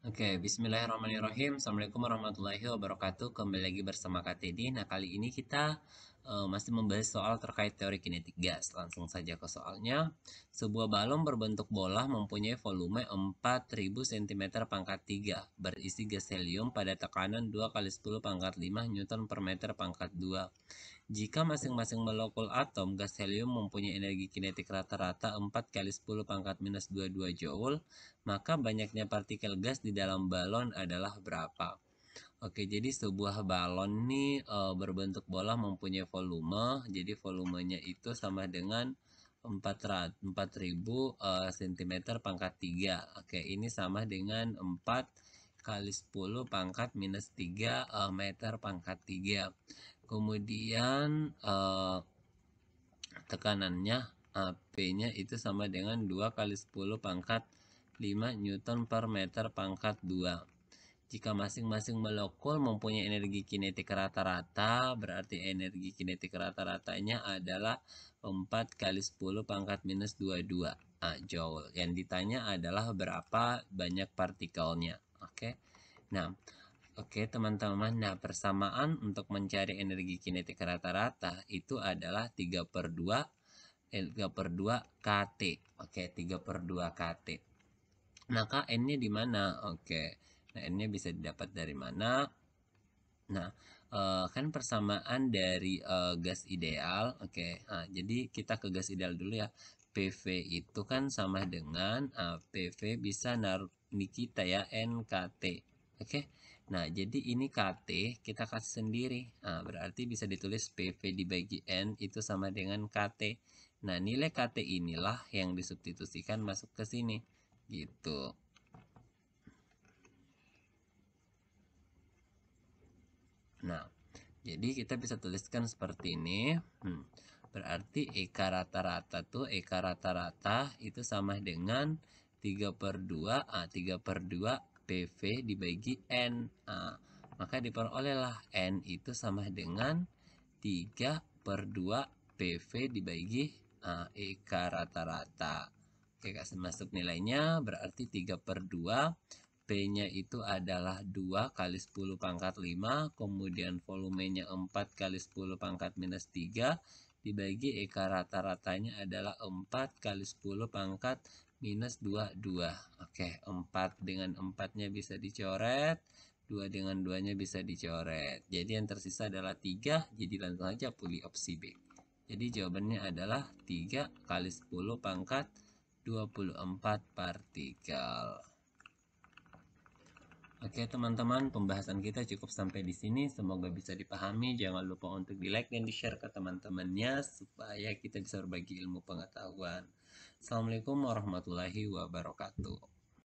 Oke, okay, Bismillahirrahmanirrahim. Assalamualaikum warahmatullahi wabarakatuh. Kembali lagi bersama Kak Teddy. Nah, kali ini kita uh, masih membahas soal terkait teori kinetik gas. Langsung saja ke soalnya. Sebuah balon berbentuk bola mempunyai volume 4000 cm pangkat 3 berisi gas helium pada tekanan 2 kali 10 pangkat 5 Newton per meter pangkat 2. Jika masing-masing molekul atom gas helium mempunyai energi kinetik rata-rata 4 kali 10 pangkat minus 22 Joule, maka banyaknya partikel gas di dalam balon adalah berapa? Oke, jadi sebuah balon nih e, berbentuk bola mempunyai volume. Jadi volumenya itu sama dengan 4000 e, cm pangkat 3. Oke, ini sama dengan 4 kali 10 pangkat minus 3 e, eh, meter pangkat 3. Kemudian e, tekanannya AP-nya itu sama dengan 2 kali 10 pangkat 5 Newton per meter pangkat 2. Jika masing-masing molekul mempunyai energi kinetik rata-rata, berarti energi kinetik rata-ratanya adalah 4 kali 10 pangkat minus 22 ah, Joule. Yang ditanya adalah berapa banyak partikelnya. Oke, okay? nah Oke teman-teman, nah persamaan untuk mencari energi kinetik rata-rata itu adalah 3 per 2, eh, 3 per 2 KT. Oke, 3 per 2 KT. Maka N-nya di mana? Oke, n-nya bisa didapat dari mana? Nah, eh, kan persamaan dari eh, gas ideal, oke. Nah, jadi kita ke gas ideal dulu ya. PV itu kan sama dengan uh, eh, PV bisa naruh ini kita ya NKT, oke. Nah, jadi ini KT kita kasih sendiri. Nah, berarti bisa ditulis PV dibagi N itu sama dengan KT. Nah, nilai KT inilah yang disubstitusikan masuk ke sini. Gitu. Nah, jadi kita bisa tuliskan seperti ini. Hmm. Berarti EK rata-rata tuh, EK rata-rata itu sama dengan 3 per 2, A 3 per 2 PV dibagi N. A. Maka diperolehlah N itu sama dengan 3 per 2 PV dibagi A, EK rata-rata. Oke, kasih masuk nilainya berarti 3 per 2 t nya itu adalah 2 kali 10 pangkat 5, kemudian volumenya 4 kali 10 pangkat minus 3, dibagi EK rata-ratanya adalah 4 kali 10 pangkat minus 2, 2. Oke, 4 dengan 4-nya bisa dicoret, 2 dengan 2-nya bisa dicoret. Jadi yang tersisa adalah 3, jadi langsung aja pilih opsi B. Jadi jawabannya adalah 3 kali 10 pangkat 24 partikel. Oke teman-teman, pembahasan kita cukup sampai di sini. Semoga bisa dipahami. Jangan lupa untuk di like dan di share ke teman-temannya supaya kita bisa berbagi ilmu pengetahuan. Assalamualaikum warahmatullahi wabarakatuh.